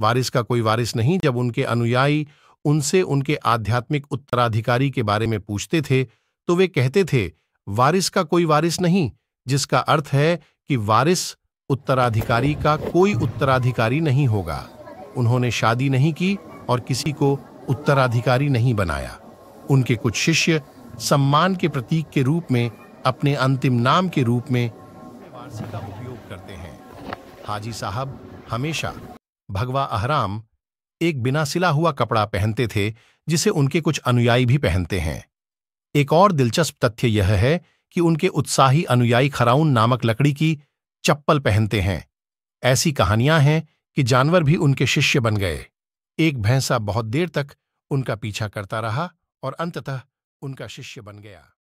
वारिस का कोई वारिस नहीं जब उनके अनुयायी उनसे उनके आध्यात्मिक उत्तराधिकारी के बारे में पूछते थे तो वे कहते थे वारिस का कोई वारिस नहीं जिसका अर्थ है कि वारिस उत्तराधिकारी का कोई उत्तराधिकारी नहीं होगा उन्होंने शादी नहीं की और किसी को उत्तराधिकारी नहीं बनाया उनके कुछ शिष्य सम्मान के प्रतीक के रूप में अपने अंतिम नाम के रूप में वारसी का उपयोग करते हैं हाजी साहब हमेशा भगवा अहराम एक बिना सिला हुआ कपड़ा पहनते थे जिसे उनके कुछ अनुयायी भी पहनते हैं एक और दिलचस्प तथ्य यह है कि उनके उत्साही अनुयायी खराउन नामक लकड़ी की चप्पल पहनते हैं ऐसी कहानियां हैं कि जानवर भी उनके शिष्य बन गए एक भैंसा बहुत देर तक उनका पीछा करता रहा और अंततः उनका शिष्य बन गया